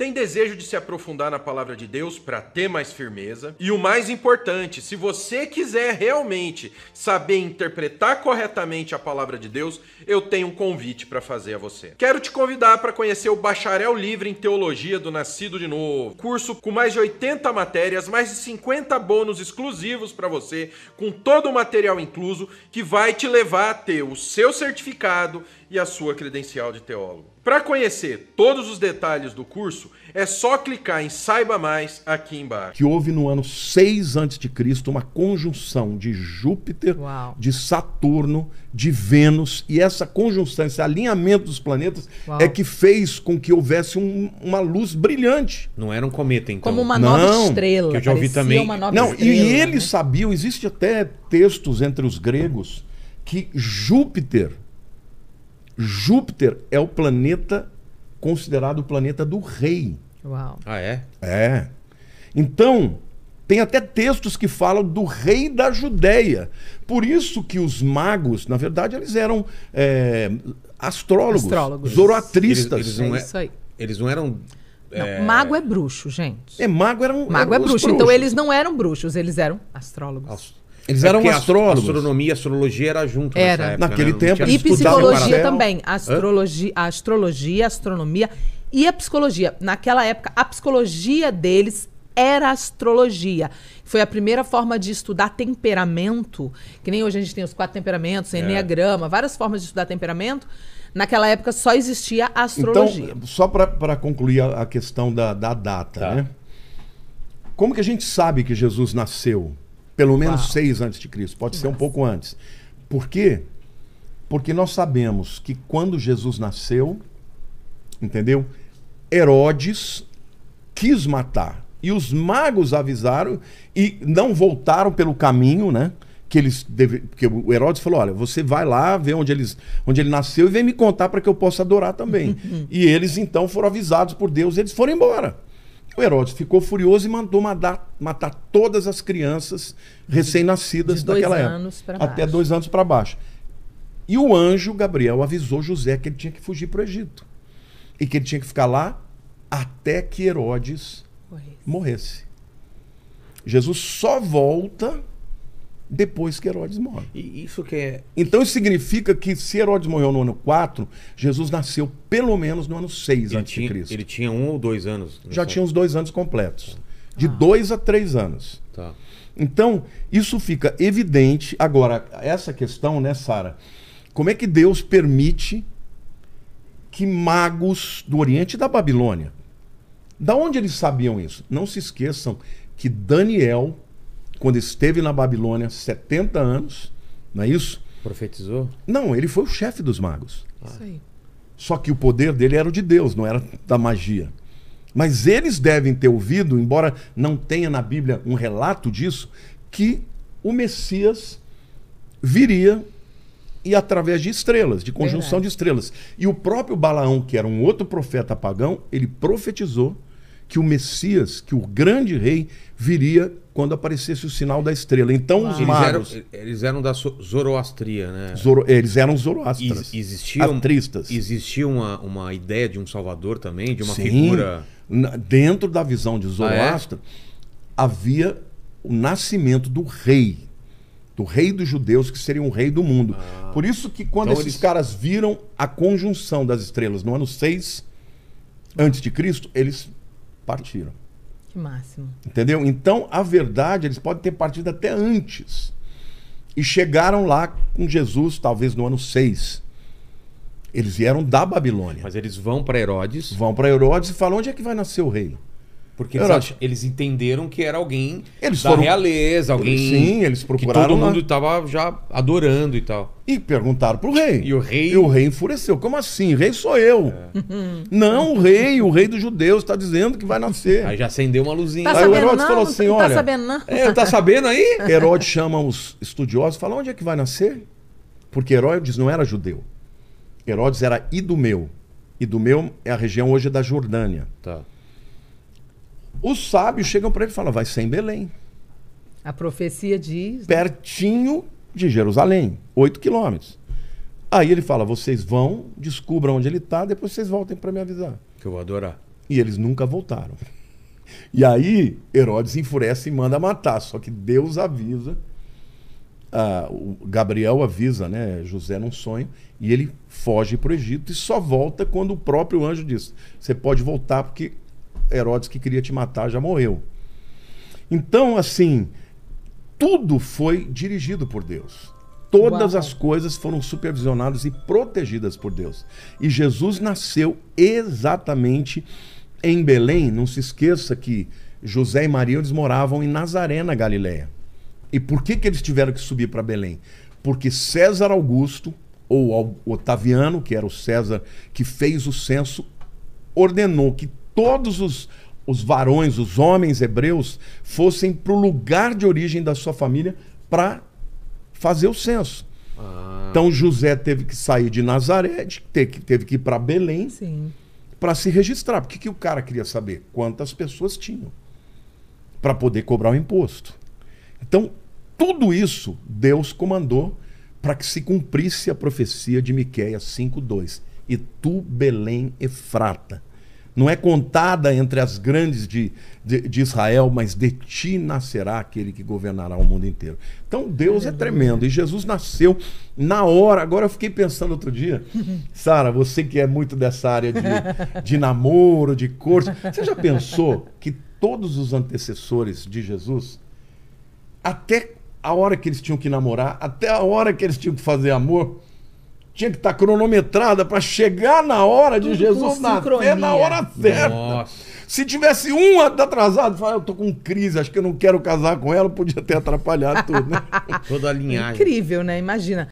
Tem desejo de se aprofundar na palavra de Deus para ter mais firmeza? E o mais importante, se você quiser realmente saber interpretar corretamente a palavra de Deus, eu tenho um convite para fazer a você. Quero te convidar para conhecer o Bacharel Livre em Teologia do Nascido de Novo, curso com mais de 80 matérias, mais de 50 bônus exclusivos para você, com todo o material incluso, que vai te levar a ter o seu certificado e a sua credencial de teólogo. Para conhecer todos os detalhes do curso, é só clicar em Saiba Mais aqui embaixo. Que houve no ano 6 a.C. uma conjunção de Júpiter, Uau. de Saturno, de Vênus, e essa conjunção, esse alinhamento dos planetas é Uau. é que fez com que houvesse um, uma luz brilhante. Não era um cometa, então. Como uma Não, nova estrela. Que eu já ouvi também. Não, estrela, e eles né? sabiam, existe até textos entre os gregos que Júpiter Júpiter é o planeta considerado o planeta do rei. Uau. Ah, é? É. Então, tem até textos que falam do rei da Judéia. Por isso que os magos, na verdade, eles eram é, astrólogos, astrólogos, zoroatristas. Eles, eles não é, é isso aí. Eles não eram não, é... Mago é bruxo, gente. É, mago era um. Mago é bruxo. Então eles não eram bruxos, eles eram astrólogos. Astro... Eles é eram astrônomos. A astronomia e astrologia era junto era. Época, Naquele né? tempo E psicologia também. Astrologia, a astrologia, a astronomia e a psicologia. Naquela época, a psicologia deles era astrologia. Foi a primeira forma de estudar temperamento, que nem hoje a gente tem os quatro temperamentos, enneagrama, é. é. várias formas de estudar temperamento. Naquela época só existia a então, astrologia. Então, só para concluir a, a, questão da, da data, tá. né? Como que a gente sabe que Jesus nasceu? Pelo menos Uau. seis antes de Cristo, pode ser um pouco antes. Por quê? Porque nós sabemos que quando Jesus nasceu, entendeu? Herodes quis matar. E os magos avisaram e não voltaram pelo caminho, né? Que eles deve... Porque o Herodes falou: olha, você vai lá ver onde, eles... onde ele nasceu e vem me contar para que eu possa adorar também. e eles então foram avisados por Deus, e eles foram embora. O Herodes ficou furioso e mandou matar, matar todas as crianças recém-nascidas daquela época. Até dois anos para baixo. E o anjo Gabriel avisou José que ele tinha que fugir para o Egito. E que ele tinha que ficar lá até que Herodes morresse. morresse. Jesus só volta depois que Herodes morre. E isso que é... Então isso significa que se Herodes morreu no ano 4, Jesus nasceu pelo menos no ano 6 a.C. antes de Cristo. Ele tinha um ou dois anos? Já tinha uns dois anos completos. De ah. dois a três anos. Tá. Então, isso fica evidente. Agora, essa questão, né, Sara? Como é que Deus permite que magos do Oriente e da Babilônia. Da onde eles sabiam isso? Não se esqueçam que Daniel quando esteve na Babilônia 70 anos, não é isso? Profetizou? Não, ele foi o chefe dos magos. Ah. Isso aí. Só que o poder dele era o de Deus, não era da magia. Mas eles devem ter ouvido, embora não tenha na Bíblia um relato disso, que o Messias viria e através de estrelas, de conjunção Verdade. de estrelas. E o próprio Balaão, que era um outro profeta pagão, ele profetizou que o Messias, que o grande rei, viria quando aparecesse o sinal da estrela. Então ah, os magos... Eles eram, eles eram da Zoroastria, né? Zoro, é, eles eram Zoroastras. Existiam Existia uma, uma ideia de um salvador também, de uma Sim, figura... Dentro da visão de Zoroastra, ah, é? havia o nascimento do rei, do rei dos judeus, que seria um rei do mundo. Ah, Por isso que quando então esses eles... caras viram a conjunção das estrelas no ano 6 antes de Cristo, eles partiram. Que máximo. Entendeu? Então, a verdade, eles podem ter partido até antes. E chegaram lá com Jesus, talvez no ano 6. Eles vieram da Babilônia. Mas eles vão para Herodes. Vão para Herodes e falam: onde é que vai nascer o reino? Porque eles, eles, entenderam que era alguém eles da foram... realeza, alguém eles, sim, eles procuraram que todo mundo estava já adorando e tal. E perguntaram o rei. E o rei. E o rei enfureceu. Como assim? Rei sou eu. É. não, o rei, o rei dos judeus está dizendo que vai nascer. Aí já acendeu uma luzinha. Tá aí o Herodes não, falou assim, não tá olha... Tá sabendo não. É, tá sabendo aí? Herodes chama os estudiosos e fala, onde é que vai nascer? Porque Herodes não era judeu. Herodes era idumeu. Idumeu é a região hoje da Jordânia. Tá. Os sábios chegam para ele e falam: vai ser em Belém. A profecia diz. Né? Pertinho de Jerusalém, 8 quilômetros. Aí ele fala: vocês vão, descubram onde ele está, depois vocês voltem para me avisar. Que eu vou adorar. E eles nunca voltaram. E aí Herodes enfurece e manda matar. Só que Deus avisa, o Gabriel avisa, né, José num sonho, e ele foge para o Egito e só volta quando o próprio anjo diz: você pode voltar porque Herodes que queria te matar já morreu. Então, assim, tudo foi dirigido por Deus. Todas Uau. as coisas foram supervisionadas e protegidas por Deus. E Jesus nasceu exatamente em Belém. Não se esqueça que José e Maria eles moravam em Nazaré, na Galiléia. E por que, que eles tiveram que subir para Belém? Porque César Augusto, ou Otaviano, que era o César que fez o censo, ordenou que todos os, os varões, os homens hebreus, fossem para o lugar de origem da sua família para fazer o censo. Ah. Então José teve que sair de Nazaré, teve, teve que ir para Belém para se registrar. Porque que o cara queria saber? Quantas pessoas tinham para poder cobrar o imposto. Então, tudo isso Deus comandou para que se cumprisse a profecia de Miqueias 5:2. E tu, Belém Efrata, não é contada entre as grandes de, de, de, Israel, mas de ti nascerá aquele que governará o mundo inteiro. Então Deus é tremendo. E Jesus nasceu na hora. Agora eu fiquei pensando outro dia, Sara, você que é muito dessa área de, de namoro, de corte, você já pensou que todos os antecessores de Jesus, até a hora que eles tinham que namorar, até a hora que eles tinham que fazer amor, tinha que estar tá cronometrada para chegar na hora de Tudo Jesus nascer na hora certa. Nossa. Se tivesse um atrasado, fala, ah, eu tô com crise, acho que eu não quero casar com ela, podia ter atrapalhado tudo, né? Toda a linhagem. Incrível, né? Imagina.